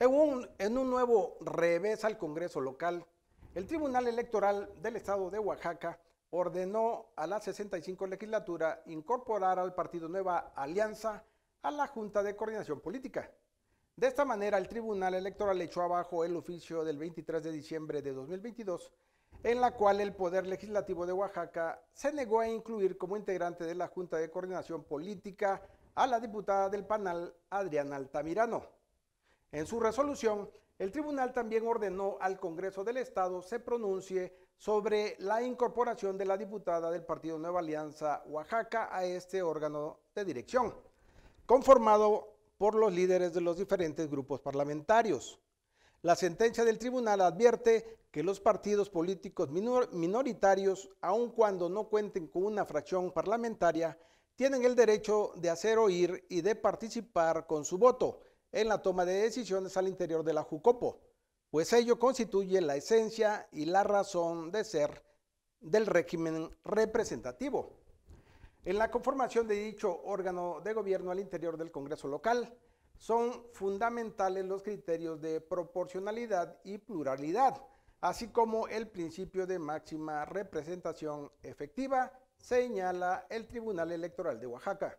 En un, nuevo revés al Congreso local, el Tribunal Electoral del Estado de Oaxaca ordenó a la 65 legislatura incorporar al partido Nueva Alianza a la Junta de Coordinación Política. De esta manera, el Tribunal Electoral echó abajo el oficio del 23 de diciembre de 2022, en la cual el Poder Legislativo de Oaxaca se negó a incluir como integrante de la Junta de Coordinación Política a la diputada del PANAL Adriana Altamirano. En su resolución, el tribunal también ordenó al Congreso del Estado se pronuncie sobre la incorporación de la diputada del Partido Nueva Alianza Oaxaca a este órgano de dirección, conformado por los líderes de los diferentes grupos parlamentarios. La sentencia del tribunal advierte que los partidos políticos minoritarios, aun cuando no cuenten con una fracción parlamentaria, tienen el derecho de hacer oír y de participar con su voto en la toma de decisiones al interior de la Jucopo, pues ello constituye la esencia y la razón de ser del régimen representativo. En la conformación de dicho órgano de gobierno al interior del Congreso local, son fundamentales los criterios de proporcionalidad y pluralidad, así como el principio de máxima representación efectiva, señala el Tribunal Electoral de Oaxaca.